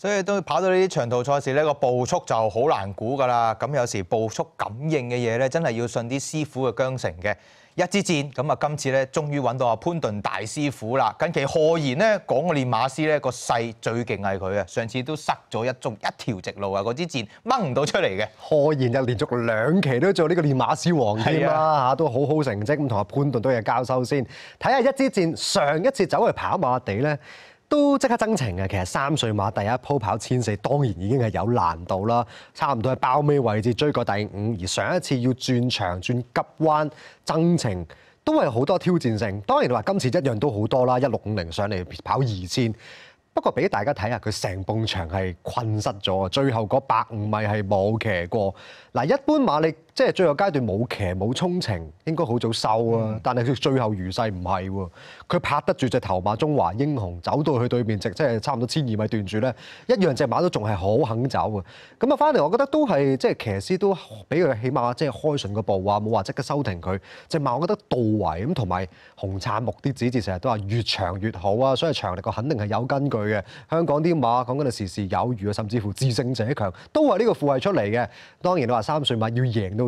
所以都跑到呢啲長途賽事咧，個步速就好難估噶啦。咁有時步速感應嘅嘢咧，真係要信啲師傅嘅疆城嘅一支箭。咁啊，今次咧，終於揾到阿潘頓大師傅啦。近期賀言呢，講個練馬師咧，個勢最勁係佢啊。上次都失咗一中一條直路啊，嗰支箭掹唔到出嚟嘅。賀言就連續兩期都做呢個練馬師王添啦嚇，都好好成績。咁同阿潘頓都有交收先，睇下一支箭上一次走去跑馬地咧。都即刻增程嘅，其實三歲馬第一鋪跑千四，當然已經係有難度啦。差唔多係爆尾位置追過第五，而上一次要轉場轉急彎增程。都係好多挑戰性。當然話今次一樣都好多啦，一六五零上嚟跑二千，不過俾大家睇下，佢成埲牆係困失咗，最後嗰百五米係冇騎過。嗱，一般馬力。即係最後階段冇騎冇衝程，應該好早收啊！但係佢最後餘勢唔係喎，佢拍得住只頭馬中華英雄，走到去對面直，即係差唔多千二米段住咧，一樣只馬都仲係好肯走啊！咁啊，翻嚟我覺得都係即係騎師都俾佢起碼即係開順個步啊，冇話即刻收停佢隻馬，我覺得到位咁。同埋紅杉木啲指節成日都話越長越好啊，所以長力個肯定係有根據嘅。香港啲馬講緊係時時有餘啊，甚至乎自勝者強都係呢個富係出嚟嘅。當然你話三歲馬要贏到。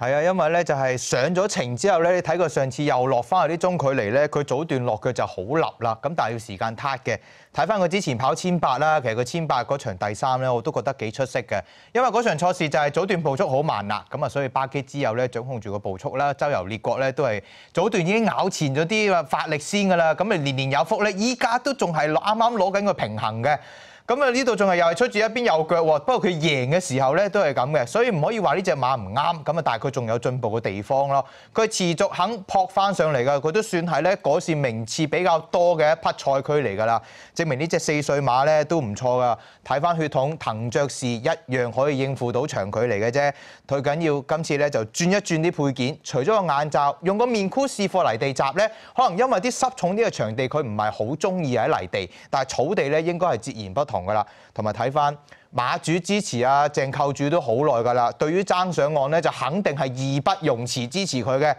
係啊，因為咧就係上咗程之後咧，你睇佢上次又落翻去啲中距離咧，佢早段落腳就好立啦，咁但係要時間 t a 嘅。睇翻佢之前跑千八啦，其實佢千八嗰場第三咧，我都覺得幾出色嘅。因為嗰場錯事就係早段步速好慢啦，咁啊所以巴基之後咧掌控住個步速啦，周游列國咧都係早段已經咬前咗啲啊力先噶啦，咁啊年年有福咧，依家都仲係啱啱攞緊個平衡嘅。咁啊！呢度仲係又係出住一邊右腳喎，不過佢贏嘅時候咧都係咁嘅，所以唔可以話呢只馬唔啱。咁啊，但係佢仲有進步嘅地方咯。佢持續肯撲翻上嚟㗎，佢都算係咧改善名次比較多嘅一匹賽區嚟㗎啦。證明呢只四歲馬咧都唔錯㗎。睇翻血統騰爵士一樣可以應付到長距離嘅啫。最緊要今次咧就轉一轉啲配件，除咗個眼罩，用個面箍試貨泥地閘咧，可能因為啲濕重呢個場地佢唔係好中意喺泥地，但係草地咧應該係截然不同。同噶啦，同埋睇翻馬主支持啊鄭購主都好耐噶啦，對於爭上岸咧就肯定係義不容辭支持佢嘅，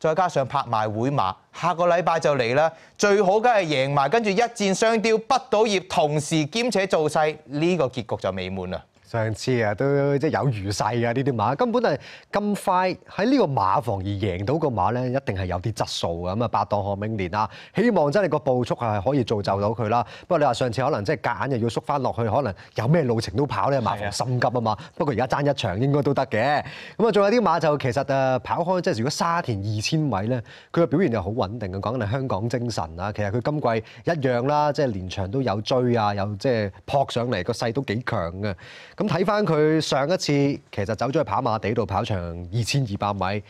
再加上拍賣會馬下個禮拜就嚟啦，最好梗係贏埋，跟住一箭雙雕，不倒業同時兼且做勢，呢個結局就美滿啦。上次啊，都即係有如勢啊！呢啲馬根本係咁快喺呢個馬房而贏到個馬咧，一定係有啲質素咁啊！八檔何明年啊，希望真係個步速係可以造就到佢啦。不過你話上次可能即係夾硬又要縮翻落去，可能有咩路程都跑咧，馬房心急啊嘛。不過而家爭一場應該都得嘅。咁啊，仲有啲馬就其實啊跑開，即係如果沙田二千米咧，佢嘅表現又好穩定嘅，講緊係香港精神啊。其實佢今季一樣啦，即係連場都有追啊，有即係撲上嚟個勢都幾強嘅。睇翻佢上一次，其實走咗去跑馬地度跑場二千二百米，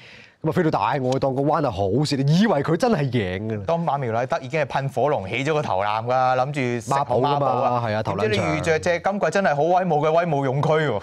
咁啊飛到大外當個彎啊好少，以為佢真係贏。當馬苗禮德已經係噴火龍起咗個頭攬噶，諗住孖跑啊嘛，係啊頭攬場。即你遇着只金貴真係好威武嘅威武勇驅喎。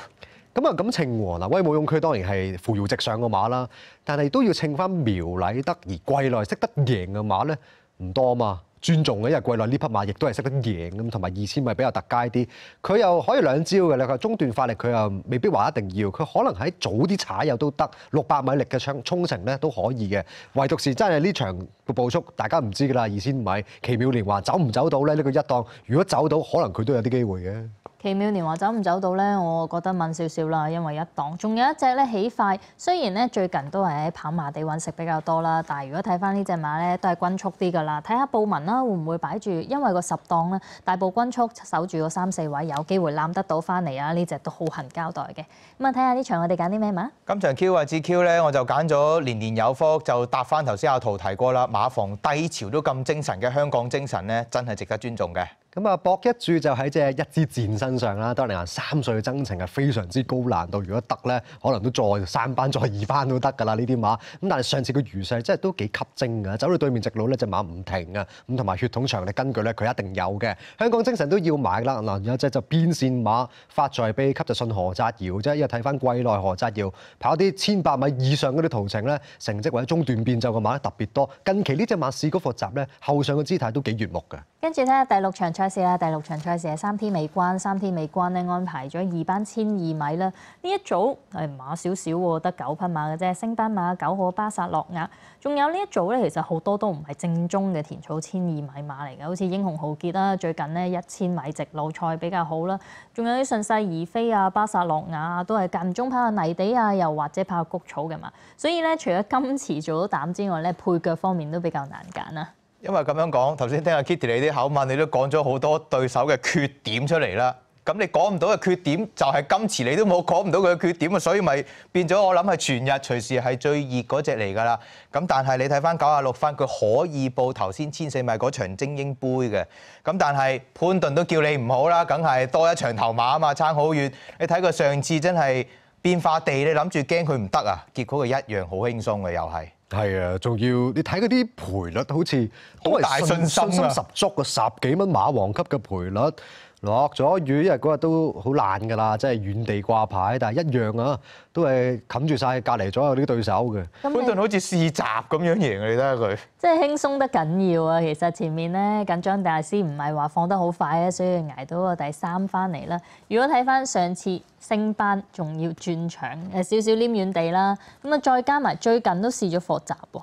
咁啊咁稱王嗱，威武勇驅當然係扶搖直上個馬啦，但係都要稱翻苗禮德而貴內識得贏嘅馬咧唔多啊嘛。尊重嘅，因為桂內呢匹馬亦都係識得贏咁，同埋二千米比較特佳啲，佢又可以兩招嘅，你話中段發力佢又未必話一定要，佢可能喺早啲踩又都得六百米力嘅衝衝程咧都可以嘅，唯獨是真係呢場嘅步速大家唔知㗎啦，二千米奇妙年華走唔走到咧呢個一檔，如果走到可能佢都有啲機會嘅。奇妙年華走唔走到呢？我覺得問少少啦，因為一檔。仲有一隻咧起快，雖然咧最近都係喺跑馬地揾食比較多啦，但係如果睇翻呢只馬咧，都係均速啲噶啦。睇下布紋啦，會唔會擺住？因為個十檔咧，大部均速守住個三四位，有機會攬得到翻嚟啊！呢只都好痕交代嘅。咁啊，睇下呢場我哋揀啲咩馬？今場 Q 啊至 Q 咧，我就揀咗年年有福，就搭翻頭先阿圖提過啦。馬房低潮都咁精神嘅香港精神咧，真係值得尊重嘅。咁啊，搏一注就喺即一支箭身上啦。當年啊，三歲嘅增程係非常之高難度，如果得咧，可能都再三班再二班都得噶啦呢啲馬。咁但係上次個餘勢真係都幾吸睛嘅，走到對面直路咧，只馬唔停啊。咁同埋血統長力根據咧，佢一定有嘅。香港精神都要買啦。嗱，有隻就變線馬發在秘吸就信何澤耀啫，因為睇翻貴內何澤耀跑啲千百米以上嗰啲途程咧，成績或者中段變奏嘅馬特別多。近期呢只馬試嗰課雜咧，後上嘅姿態都幾悦目嘅。跟住睇下第六場。賽事啦，第六場賽事係三天未關，三天未關咧安排咗二班千二米啦。呢一組係馬少少喎，得九匹馬嘅啫。星斑馬九號巴薩洛亞，仲有呢一組咧，其實好多都唔係正宗嘅田草千二米馬嚟嘅，好似英雄豪傑啦。最近咧一千米直路賽比較好啦。仲有啲順勢而飛啊，巴薩洛亞啊，都係間中跑下泥地啊，又或者跑下谷草嘅嘛。所以咧，除咗今次做到膽之外咧，配腳方面都比較難揀啊。因為咁樣講，頭先聽阿 Kitty 你啲口吻，你都講咗好多對手嘅缺點出嚟啦。咁你講唔到嘅缺點，就係今次你都冇講唔到佢嘅缺點啊。所以咪變咗我諗係全日隨時係最熱嗰只嚟㗎啦。咁但係你睇翻九啊六分，佢可以報頭先千四米嗰場精英杯嘅。咁但係潘頓都叫你唔好啦，梗係多一場頭馬啊嘛，撐好遠。你睇佢上次真係變化地，你諗住驚佢唔得啊？結果佢一樣好輕鬆嘅又係。係啊，仲要你睇嗰啲賠率，好似都係信心，信心十足嘅十幾蚊馬王級嘅賠率。落咗雨，因日嗰日都好爛㗎啦，即係遠地掛牌，但係一樣啊，都係冚住晒隔離左右啲對手嘅。本頓好似試集咁樣贏，你睇下佢即係輕鬆得緊要啊。其實前面咧緊張大師唔係話放得好快啊，所以捱到個第三翻嚟啦。如果睇翻上次升班仲要轉場，有少少黏遠地啦。咁啊，再加埋最近都試咗復雜喎。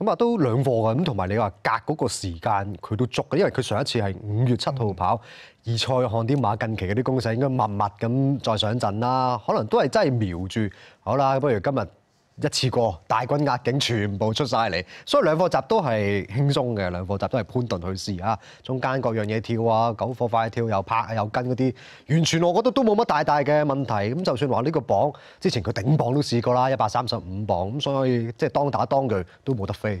咁啊，都兩貨㗎，咁同埋你話隔嗰個時間佢都足嘅，因為佢上一次係五月七號跑而賽看啲馬近期嗰啲公仔應該密密咁再上陣啦，可能都係真係瞄住好啦，不如今日。一次過大軍壓境，全部出晒嚟，所以兩課集都係輕鬆嘅。兩課集都係潘頓去試啊，中間各樣嘢跳啊，九課快跳又拍又跟嗰啲，完全我覺得都冇乜大大嘅問題。咁就算話呢個榜之前佢頂榜都試過啦，一百三十五磅，咁所以即係當打當佢都冇得飛。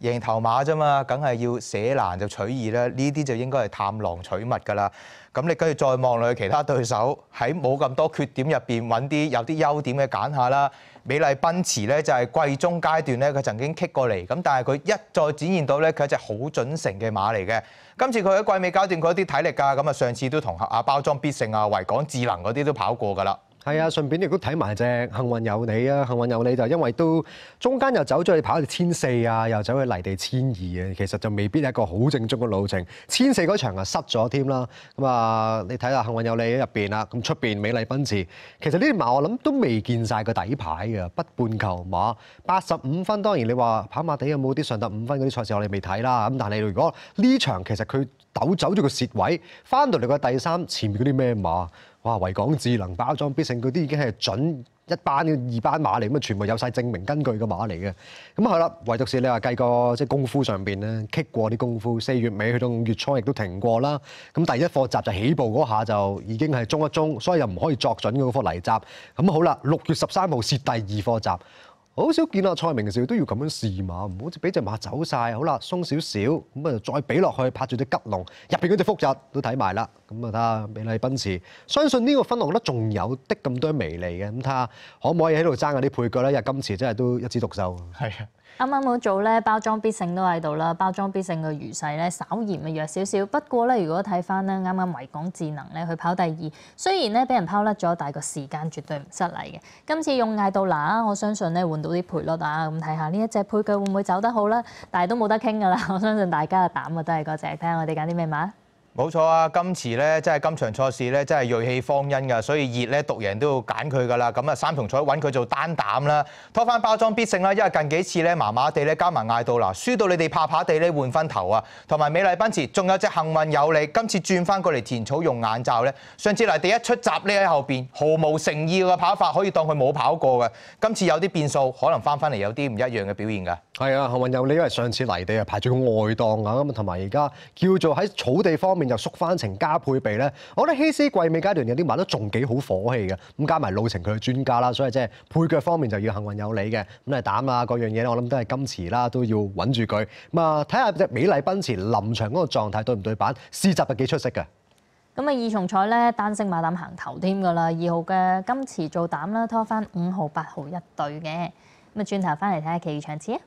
贏頭馬啫嘛，梗係要捨難就取易啦。呢啲就應該係探狼取物㗎啦。咁你跟住再望落去其他對手，喺冇咁多缺點入邊揾啲有啲優點嘅揀下啦。美麗奔馳咧就係季中階段咧，佢曾經棘過嚟，咁但係佢一再展現到咧，佢係一隻好準成嘅馬嚟嘅。今次佢喺季尾階段，佢一啲體力㗎，咁啊上次都同阿包裝必勝啊、維港智能嗰啲都跑過㗎啦。係啊，順便亦都睇埋隻幸運有你啊！幸運有你就因為都中間又走咗，去跑去千四啊，又走去泥地千二啊，其實就未必係一個好正宗嘅路程。千四嗰場啊，失咗添啦。咁啊，你睇下幸運有你入邊啦，咁出邊美麗奔馳。其實呢啲馬我諗都未見晒個底牌嘅，不半球馬八十五分。當然你話跑馬地有冇啲上得五分嗰啲賽事，我哋未睇啦。咁但係如果呢場其實佢抖走咗個蝕位，翻到嚟個第三前面嗰啲咩馬？話維港智能包裝，必勝嗰啲已經係準一班嘅二班馬嚟，咁啊全部有晒證明根據嘅馬嚟嘅。咁啊係啦，唯獨是你話計個即功夫上邊咧，棘過啲功夫。四月尾去到五月初亦都停過啦。咁第一課集就起步嗰下就已經係中一中，所以又唔可以作準嘅嗰課嚟集。咁好啦，六月十三號是第二課集。好少見啊！蔡明少都要咁樣試馬，唔好似俾只馬走晒。好啦，鬆少少，咁啊再俾落去拍住只吉龍入邊嗰只複雜都睇埋啦。咁啊睇下美麗奔馳，相信呢個分龍咧仲有啲咁多微利嘅。咁睇下可唔可以喺度爭下啲配角咧？因為今次真係都一枝獨秀。係啊，啱啱好做咧，包裝必勝都喺度啦。包裝必勝嘅餘勢咧稍嫌弱少少，不過咧如果睇翻咧，啱啱維港智能咧佢跑第二，雖然咧俾人拋甩咗，但係個時間絕對唔失禮嘅。今次用艾杜拿，我相信咧換到。啲賠率啊，咁睇下呢一隻配佢會唔會走得好啦？但係都冇得傾㗎啦！我相信大家嘅膽啊，都係嗰只，睇下我哋揀啲咩物。冇錯啊！今次咧，即係今場賽事咧，真係鋭氣方殷噶，所以熱咧獨贏都要揀佢噶啦。咁啊，三重彩揾佢做單膽啦，拖翻包裝必勝啦。因為近幾次咧，麻麻地咧，加埋嗌到啦，輸到你哋怕怕地咧，換翻頭啊！同埋美麗奔馳，仲有隻幸運有你，今次轉翻過嚟田草用眼罩咧。上次嚟第一出閘呢喺後邊，毫無誠意嘅跑法，可以當佢冇跑過嘅。今次有啲變數，可能翻翻嚟有啲唔一樣嘅表現㗎。係啊，幸運有你，因為上次嚟地啊排住個外檔啊，咁同埋而家叫做喺草地方面。又縮翻程加配備咧，我覺得希斯季美階段有啲玩得仲幾好火氣嘅，咁加埋路程佢嘅專家啦，所以即係配腳方面就要幸運有你嘅，咁嚟膽啊各樣嘢咧，我諗都係金池啦，都要穩住佢。咁啊，睇下只美麗奔馳臨場嗰個狀態對唔對板，試集係幾出色嘅。咁啊，二重賽咧單勝馬膽行頭添噶啦，二號嘅金池做膽啦，拖翻五號八號一對嘅，咁啊轉頭翻嚟睇下其他場次。